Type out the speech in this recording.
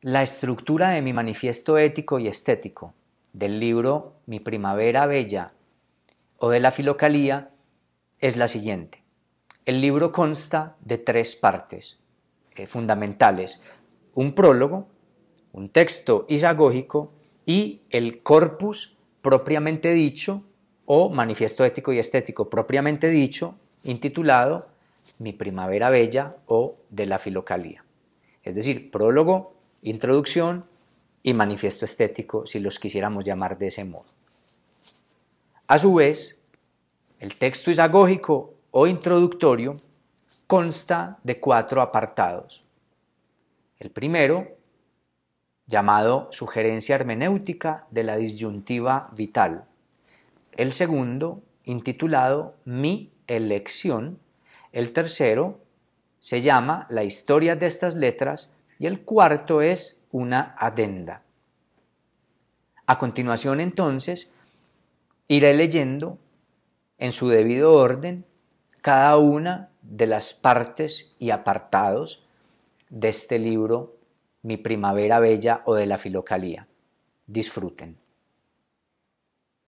La estructura de mi manifiesto ético y estético, del libro Mi Primavera Bella o de la Filocalía, es la siguiente. El libro consta de tres partes eh, fundamentales. Un prólogo, un texto isagógico y el corpus propiamente dicho o manifiesto ético y estético propiamente dicho, intitulado mi Primavera Bella o de la Filocalía. Es decir, prólogo, introducción y manifiesto estético, si los quisiéramos llamar de ese modo. A su vez, el texto isagógico o introductorio consta de cuatro apartados. El primero, llamado Sugerencia hermenéutica de la disyuntiva vital. El segundo, intitulado Mi elección, el tercero se llama La historia de estas letras y el cuarto es una adenda. A continuación entonces iré leyendo en su debido orden cada una de las partes y apartados de este libro Mi Primavera Bella o de la Filocalía. Disfruten.